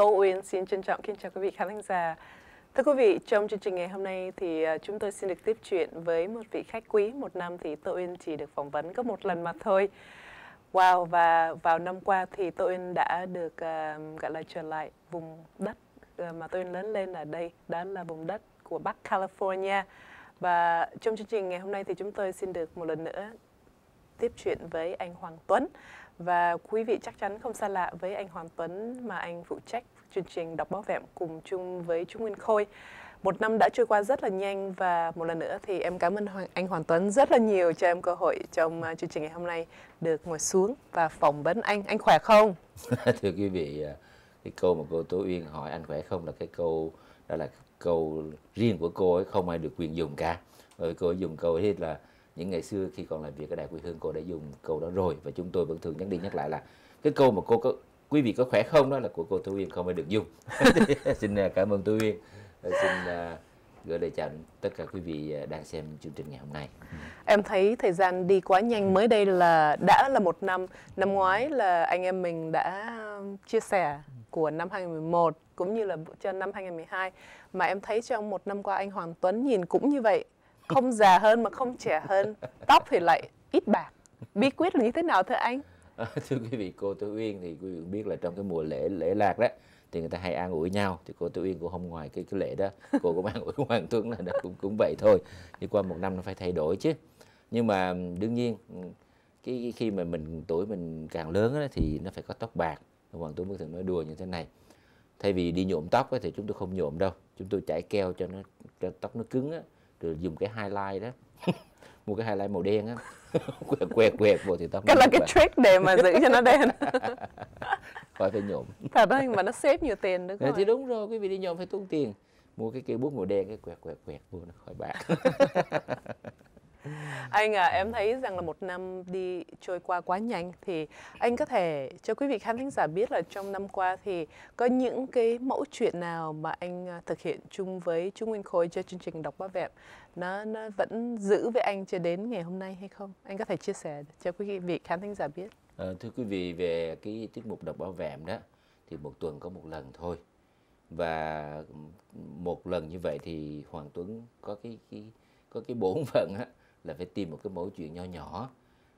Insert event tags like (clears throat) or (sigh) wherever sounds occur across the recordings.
Tô Uyên xin trân trọng kính chào quý vị khán thính giả. Thưa quý vị, trong chương trình ngày hôm nay thì à, chúng tôi xin được tiếp chuyện với một vị khách quý. Một năm thì Tô Uyên chỉ được phỏng vấn có một lần mà thôi. Wow, và vào năm qua thì Tô Uyên đã được uh, gọi là trở lại vùng đất à, mà Tô Uyên lớn lên ở đây. Đó là vùng đất của Bắc California. Và trong chương trình ngày hôm nay thì chúng tôi xin được một lần nữa tiếp chuyện với anh Hoàng Tuấn. Và quý vị chắc chắn không xa lạ với anh Hoàng Tuấn mà anh phụ trách chương trình đọc báo vẹm cùng chung với Trung Nguyên Khôi. Một năm đã trôi qua rất là nhanh và một lần nữa thì em cảm ơn Hoàng, anh Hoàng Tuấn rất là nhiều cho em cơ hội trong à, chương trình ngày hôm nay được ngồi xuống và phỏng vấn anh. Anh khỏe không? (laughs) Thưa quý vị, à, cái câu mà cô Tố Uyên hỏi anh khỏe không là cái câu đó là câu riêng của cô ấy không ai được quyền dùng cả. Bởi cô ấy dùng câu ấy là những ngày xưa khi còn làm việc ở Đài Quê Hương cô đã dùng câu đó rồi và chúng tôi vẫn thường nhắc đi nhắc lại là cái câu mà cô có quý vị có khỏe không đó là của cô Thu Uyên không phải được dùng (laughs) (laughs) xin à, cảm ơn Thu Uyên xin à, gửi lời chào tất cả quý vị à, đang xem chương trình ngày hôm nay. Em thấy thời gian đi quá nhanh mới đây là đã là một năm. Năm ngoái là anh em mình đã chia sẻ của năm 2011 cũng như là cho năm 2012 mà em thấy trong một năm qua anh Hoàng Tuấn nhìn cũng như vậy không già hơn mà không trẻ hơn tóc thì lại ít bạc bí quyết là như thế nào thưa anh (laughs) thưa quý vị cô Tú Uyên thì quý vị cũng biết là trong cái mùa lễ lễ lạc đó thì người ta hay an ủi nhau thì cô Tú Uyên cũng không ngoài cái cái lễ đó cô cũng an ủi Hoàng Tuấn là nó cũng cũng vậy thôi đi qua một năm nó phải thay đổi chứ nhưng mà ừ, đương nhiên ừ, cái khi mà mình tuổi mình càng lớn đó, thì nó phải có tóc bạc Hoàng Tuấn mới thường nói đùa như thế này thay vì đi nhuộm tóc thì chúng tôi không nhuộm đâu chúng tôi chải keo cho nó cho tóc nó cứng á, rồi dùng cái highlight đó (laughs) mua cái highlight màu đen á (laughs) quẹt quẹt quẹt vô thì tóc cái là cái trick để mà giữ cho nó đen (laughs) khỏi phải nhộm thật đấy mà nó xếp nhiều tiền đúng không thì đúng rồi quý vị đi nhộm phải tốn tiền mua cái cây bút màu đen cái quẹt quẹt quẹt vô nó khỏi bạc (laughs) anh à em thấy rằng là một năm đi trôi qua quá nhanh thì anh có thể cho quý vị khán thính giả biết là trong năm qua thì có những cái mẫu chuyện nào mà anh à, thực hiện chung với chú Nguyên khôi cho chương trình đọc bá vẹn nó nó vẫn giữ với anh cho đến ngày hôm nay hay không anh có thể chia sẻ cho quý vị khán thính giả biết à, thưa quý vị về cái tiết mục đọc bao vẹm đó thì một tuần có một lần thôi và một lần như vậy thì Hoàng Tuấn có cái, cái có cái bổn (laughs) phận á là phải tìm một cái mẫu chuyện nho nhỏ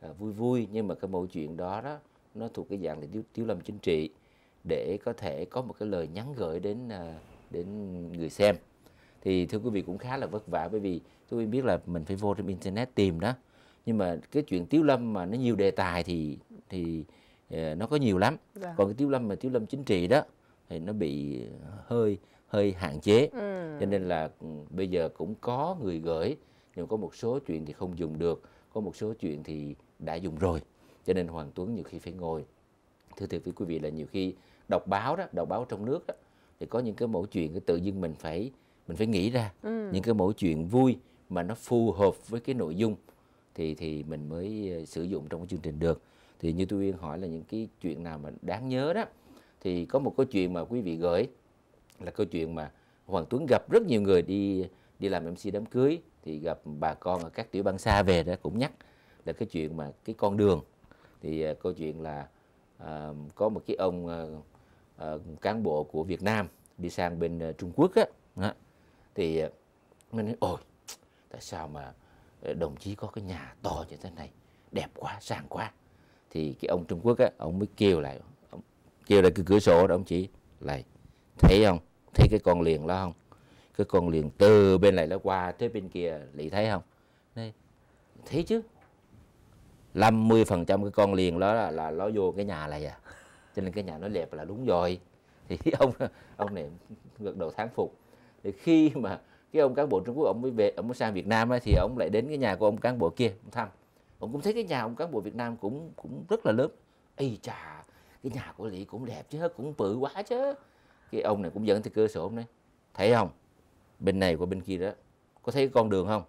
à, vui vui nhưng mà cái mẫu chuyện đó đó nó thuộc cái dạng là tiểu lâm chính trị để có thể có một cái lời nhắn gửi đến à, đến người xem thì thưa quý vị cũng khá là vất vả bởi vì tôi biết là mình phải vô trên internet tìm đó nhưng mà cái chuyện tiểu lâm mà nó nhiều đề tài thì thì à, nó có nhiều lắm dạ. còn cái tiểu lâm mà tiểu lâm chính trị đó thì nó bị hơi hơi hạn chế ừ. cho nên là ừ, bây giờ cũng có người gửi nhưng có một số chuyện thì không dùng được có một số chuyện thì đã dùng rồi cho nên hoàng tuấn nhiều khi phải ngồi thưa thưa với quý vị là nhiều khi đọc báo đó đọc báo trong nước đó, thì có những cái mẫu chuyện cái tự dưng mình phải mình phải nghĩ ra ừ. những cái mẫu chuyện vui mà nó phù hợp với cái nội dung thì thì mình mới ờ, sử dụng trong cái chương trình được thì như tôi uyên hỏi là những cái chuyện nào mà đáng nhớ đó thì có một câu chuyện mà quý vị gửi là câu chuyện mà hoàng tuấn gặp rất nhiều người đi đi làm mc đám cưới thì gặp bà con ở các tiểu bang xa về đó cũng nhắc là cái chuyện mà cái con đường thì uh, câu chuyện là uh, có một cái ông uh, uh, cán bộ của Việt Nam đi sang bên uh, Trung Quốc á đó, thì uh, mình nói ôi tại sao mà đồng chí có cái nhà to như thế này đẹp quá sang quá thì cái ông Trung Quốc á ông mới kêu lại ông, kêu lại cái cửa sổ đó ông chỉ lại thấy không thấy cái con liền đó không cái con liền từ bên này nó qua tới bên kia lị thấy không Đây. thấy chứ 50 phần trăm cái con liền đó là, là nó vô cái nhà này à cho nên cái nhà nó đẹp là đúng rồi thì (laughs) ông ông này gật đầu thán phục thì khi mà cái ông cán bộ Trung Quốc ông mới về ông mới sang Việt Nam ấy, thì ông lại đến cái nhà của ông cán bộ kia ông thăm ông cũng thấy cái nhà ông cán bộ Việt Nam cũng cũng rất là lớn ây chà cái nhà của Lý cũng đẹp chứ cũng bự quá chứ cái ông này cũng dẫn từ cơ sở ông nói thấy không bên này qua bên kia đó có thấy cái con đường không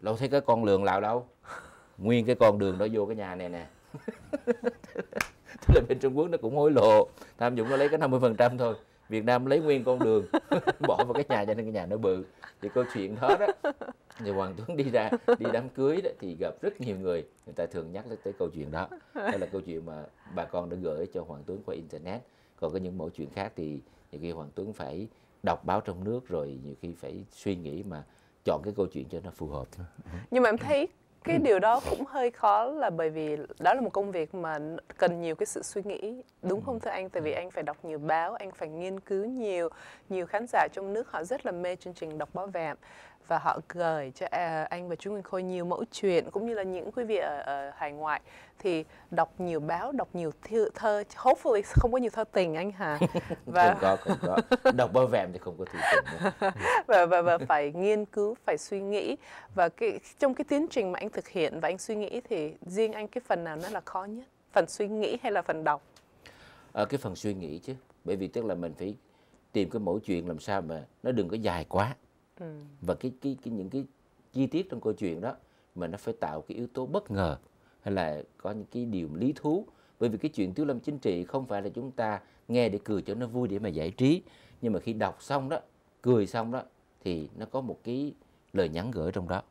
đâu thấy cái con đường nào đâu nguyên cái con đường đó vô cái nhà này nè (laughs) tức là bên Trung Quốc nó cũng hối lộ tham dụng nó lấy cái 50% phần trăm thôi Việt Nam lấy nguyên con đường (laughs) bỏ vào cái nhà cho nên cái nhà nó bự thì câu chuyện đó đó thì Hoàng Tuấn đi ra đi đám cưới đó thì gặp rất nhiều người người ta thường nhắc tới câu chuyện đó đó là câu chuyện mà bà con đã gửi cho Hoàng Tuấn qua internet còn có những mẫu chuyện khác thì nhiều khi Hoàng Tuấn phải đọc báo trong nước rồi nhiều khi phải suy nghĩ mà chọn cái câu chuyện cho nó phù hợp nhưng mà em thấy cái điều đó cũng hơi khó là bởi vì đó là một công việc mà cần nhiều cái sự suy nghĩ đúng không thưa anh tại vì anh phải đọc nhiều báo anh phải nghiên cứu nhiều nhiều khán giả trong nước họ rất là mê chương trình đọc báo vàng và họ gửi cho à, anh và Trung Nguyên Khôi nhiều mẫu chuyện cũng như là những quý vị ở, ở hải ngoại thì đọc nhiều báo, đọc nhiều thơ, thơ hopefully không có nhiều thơ tình anh hả? (laughs) Và... không có, không có. Đọc bơ vẹm thì không có thơ tình. (laughs) và, và và phải nghiên cứu, phải suy nghĩ và cái trong cái tiến trình mà anh thực hiện và anh suy nghĩ thì riêng anh cái phần nào nó là khó nhất? Phần suy nghĩ hay là phần đọc? À, cái phần suy nghĩ chứ, bởi vì tức là mình phải tìm cái mẫu chuyện làm sao mà nó đừng có dài quá Ừ. và cái, cái cái những cái chi tiết trong câu chuyện đó mà nó phải tạo cái yếu tố bất ngờ hay là có những cái điều lý thú bởi vì cái chuyện tiêu lâm chính trị không phải là chúng ta nghe để cười cho nó vui để mà giải trí nhưng mà khi đọc xong đó cười xong đó thì nó có một cái lời nhắn gửi trong đó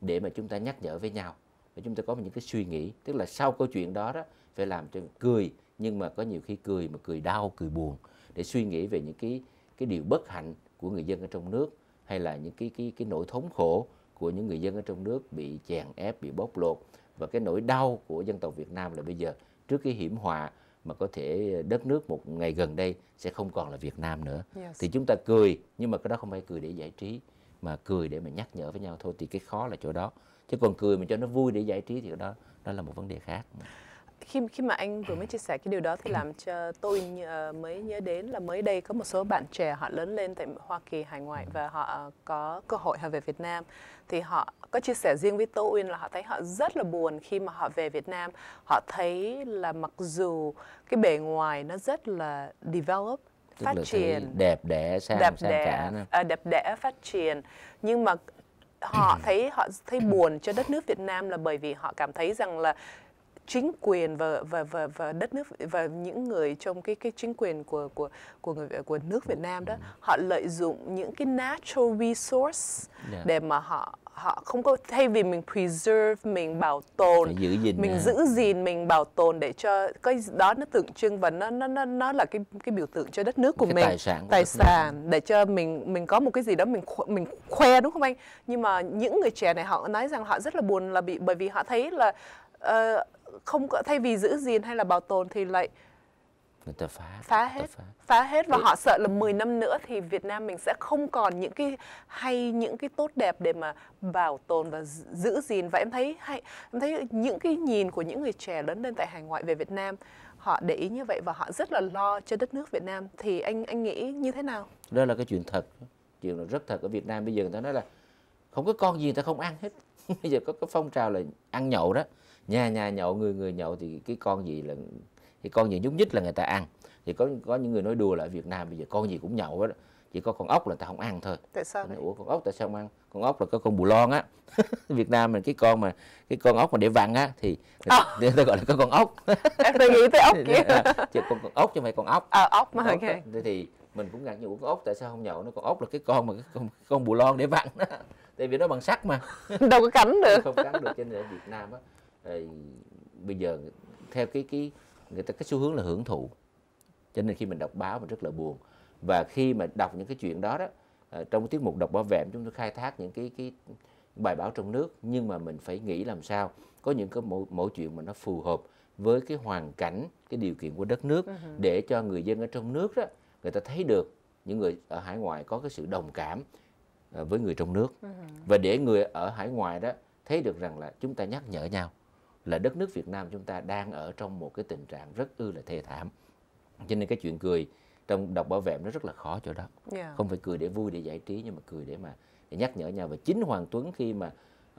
để mà chúng ta nhắc nhở với nhau và chúng ta có những cái suy nghĩ tức là sau câu chuyện đó đó phải làm cho cười nhưng mà có nhiều khi cười mà cười đau cười buồn để suy nghĩ về những cái cái điều bất hạnh của người dân ở trong nước hay là những cái cái cái nỗi thống khổ của những người dân ở trong nước bị chèn ép bị bóc lột và cái nỗi đau của dân tộc Việt Nam là bây giờ trước cái hiểm họa mà có thể đất nước một ngày gần đây sẽ không còn là Việt Nam nữa yes. thì chúng ta cười nhưng mà cái đó không phải cười để giải trí mà cười để mà nhắc nhở với nhau thôi thì cái khó là chỗ đó chứ còn cười mà cho nó vui để giải trí thì đó đó là một vấn đề khác khi khi mà anh vừa mới chia sẻ cái điều đó thì làm cho tôi ờ, mới nhớ đến là mới đây có một số bạn trẻ họ lớn lên tại Hoa Kỳ hải ngoại và họ ờ, có cơ hội họ về Việt Nam thì họ có chia sẻ riêng với tôi là họ thấy họ rất là buồn khi mà họ về Việt Nam họ thấy là mặc dù cái bề ngoài nó rất là develop Tức phát triển đẹp đẽ sang đẹp đẽ, cả ờ, đẹp đẽ phát triển nhưng mà họ (clears throat) thấy họ thấy buồn cho đất nước Việt Nam là bởi vì họ cảm thấy rằng là chính quyền và và và và đất nước và những người trong cái cái chính quyền của của của người của nước Việt Nam đó ừ. họ lợi dụng những cái natural resource yeah. Dạ. để mà họ họ không có thay vì mình preserve mình bảo tồn giữ gìn mình à. giữ gìn mình bảo tồn để cho cái đó nó tượng trưng và nó nó nó nó là cái cái biểu tượng cho đất nước của cái mình tài sản của tài sản nước. để cho mình mình có một cái gì đó mình mình khoe đúng không anh nhưng mà những người trẻ này họ nói rằng họ rất là buồn là bị bởi vì họ thấy là Ờ, không thay vì giữ gìn hay là bảo tồn thì lại người ta phá phá hết phá. phá hết và Đấy. họ sợ là 10 năm nữa thì Việt Nam mình sẽ không còn những cái hay những cái tốt đẹp để mà bảo tồn và giữ gìn và em thấy hay em thấy những cái nhìn của những người trẻ lớn lên tại hải ngoại về Việt Nam họ để ý như vậy và họ rất là lo cho đất nước Việt Nam thì anh anh nghĩ như thế nào đó là cái chuyện thật chuyện rất thật ở Việt Nam bây giờ người ta nói là không có con gì người ta không ăn hết (laughs) bây giờ có cái phong trào là ăn nhậu đó nhà nhà nhậu người người nhậu thì cái con gì là thì con gì nhúc nhích là người ta ăn thì có có những người nói đùa là ở Việt Nam bây giờ con gì cũng nhậu đó chỉ có con ốc là ta không ăn thôi tại sao nói, ủa con ốc tại sao không ăn con ốc là có con bù lon á (laughs) Việt Nam mình cái con mà cái con ốc mà để vặn á thì người ờ. ta gọi là có con ốc tôi (laughs) nghĩ tới ốc (laughs) dạ, kia à, chứ con, con ốc chứ mày con ốc à, ốc mà ốc, okay. Đó. thì mình cũng ngạc nhiên ủa con ốc tại sao không nhậu nó con ốc là cái con mà cái con, con bù lon để vặn đó tại vì nó bằng sắt mà đâu có cắn được không cắn được trên ở Việt Nam á bây giờ theo cái cái người ta cái xu hướng là hưởng thụ cho nên khi mình đọc báo mình rất là buồn và khi mà đọc những cái chuyện đó đó ờ, trong tiết mục đọc báo vẹm chúng tôi khai thác những cái cái bài báo trong nước nhưng mà mình phải nghĩ làm sao có những cái mỗi, mỗi chuyện mà nó phù hợp với cái hoàn cảnh cái điều kiện của đất nước ừ để cho người dân ở trong nước đó người ta thấy được những người ở hải ngoại có cái sự đồng cảm ờ, với người trong nước ừ và để người ở hải ngoại đó thấy được rằng là chúng ta nhắc nhở nhau là đất nước Việt Nam chúng ta đang ở trong một cái tình trạng rất ư là thê thảm cho nên cái chuyện cười trong đọc bảo vệ nó rất là khó chỗ đó yeah. không phải cười để vui để giải trí nhưng mà cười để mà để nhắc nhở nhau và chính Hoàng Tuấn khi mà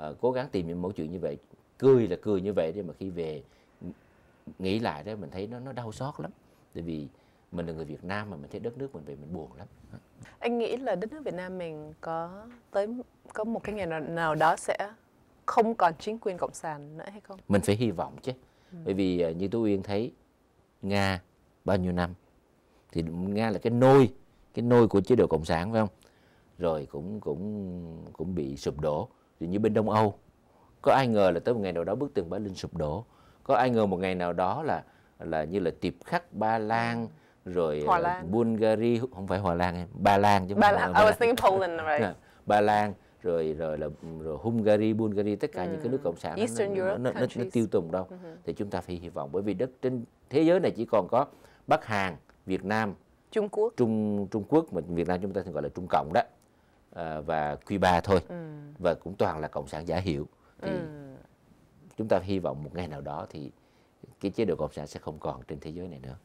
uh, cố gắng tìm những mẫu chuyện như vậy cười là cười như vậy nhưng mà khi về nghĩ lại đó mình thấy nó nó đau xót lắm tại vì mình là người Việt Nam mà mình thấy đất nước mình vậy mình buồn lắm anh nghĩ là đất nước Việt Nam mình có tới có một cái ngày nào, nào đó sẽ không còn chính quyền cộng sản nữa hay không mình phải hy vọng chứ ừ. bởi vì à, như tôi uyên thấy nga bao nhiêu năm thì nga là cái nôi cái nôi của chế độ cộng sản phải không rồi cũng cũng cũng bị sụp đổ thì như bên đông âu có ai ngờ là tới một ngày nào đó bức tường berlin sụp đổ có ai ngờ một ngày nào đó là là như là tiệp khắc ba lan rồi à, Lan. Bulgaria không phải Hòa Lan em Ba Lan chứ Ba Lan oh, I was thinking Poland (laughs) right dạ, Ba Lan rồi rồi là rồi Hungary, Bulgaria tất cả ừ. những cái nước cộng sản Eastern nó, Europe nó, nó, nó tiêu tùng đâu. Uh-huh. Thì chúng ta phải hy vọng bởi vì đất trên thế giới này chỉ còn có Bắc Hàn, Việt Nam, Trung Quốc, Trung Trung Quốc mà Việt Nam chúng ta thường gọi là Trung Cộng đó à, và Cuba thôi ừ. và cũng toàn là cộng sản giả hiệu thì ừ. chúng ta hy vọng một ngày nào đó thì cái chế độ cộng sản sẽ không còn trên thế giới này nữa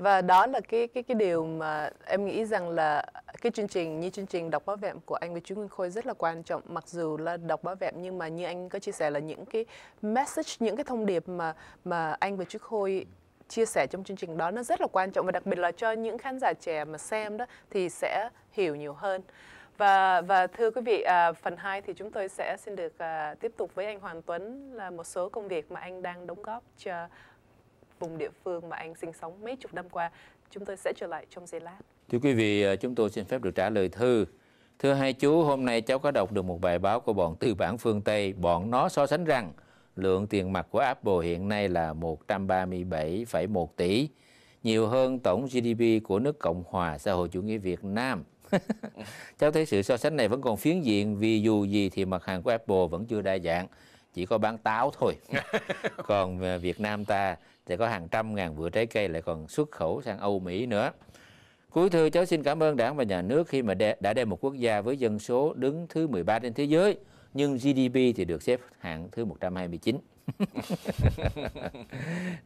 và đó là cái cái cái điều mà em nghĩ rằng là cái chương trình như chương trình đọc báo vẹm của anh với chú Nguyên Khôi rất là quan trọng mặc dù là đọc báo vẹm nhưng mà như anh có chia sẻ là những cái message những cái thông điệp mà mà anh với chú Khôi chia sẻ trong chương trình đó nó rất là quan trọng và đặc biệt là cho những khán giả trẻ mà xem đó thì sẽ hiểu nhiều hơn. Và và thưa quý vị, à, phần 2 thì chúng tôi sẽ xin được à, tiếp tục với anh Hoàng Tuấn là một số công việc mà anh đang đóng góp cho vùng địa phương mà anh sinh sống mấy chục năm qua. Chúng tôi sẽ trở lại trong giây lát. Thưa quý vị, ờ, chúng tôi xin phép được trả lời thư. Thưa hai chú, hôm nay cháu có đọc được một bài báo của bọn tư bản phương Tây. Bọn nó so sánh rằng lượng tiền mặt của Apple hiện nay là 137,1 tỷ, nhiều hơn tổng GDP của nước Cộng hòa xã hội chủ nghĩa Việt Nam. (laughs) cháu thấy sự so sánh này vẫn còn phiến diện vì dù gì thì mặt hàng của Apple vẫn chưa đa dạng, chỉ có bán táo thôi. (laughs) còn ờ, Việt Nam ta thì có hàng trăm ngàn vựa trái cây lại còn xuất khẩu sang Âu Mỹ nữa. Cuối thư cháu xin cảm ơn đảng và nhà nước khi mà đã đem một quốc gia với dân số đứng thứ 13 trên thế giới nhưng GDP thì được xếp hạng thứ 129. (laughs)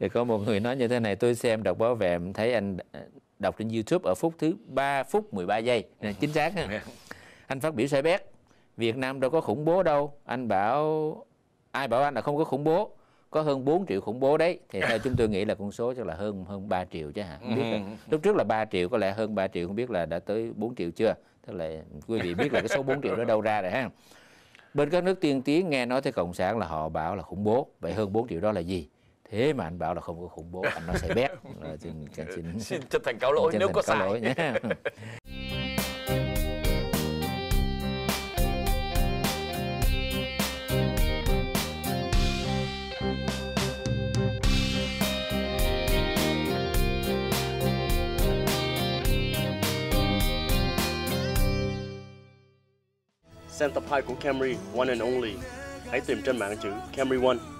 thì có một người nói như thế này tôi xem đọc báo vẹm thấy anh à, đọc trên YouTube ở phút thứ 3 phút 13 giây chính xác (laughs) anh phát biểu sai bét Việt Nam đâu có khủng bố đâu anh bảo ai bảo anh là không có khủng bố có hơn 4 triệu khủng bố đấy thì theo chúng tôi nghĩ là con số chắc là hơn hơn 3 triệu chứ hả biết ừ. lúc trước là 3 triệu có lẽ hơn 3 triệu không biết là đã tới 4 triệu chưa tức là quý vị biết là cái số 4 triệu đó đâu ra rồi ha bên các nước tiên tiến nghe nói tới cộng sản là họ bảo là khủng bố vậy hơn 4 triệu đó là gì thế mà anh bảo là không có khủng bố anh nó sẽ bét (laughs) xin, xin, xin chân thành cáo lỗi nếu có sai lỗi nhé (laughs) Xe tập 2 của Camry One and Only. Hãy tìm trên mạng chữ Camry One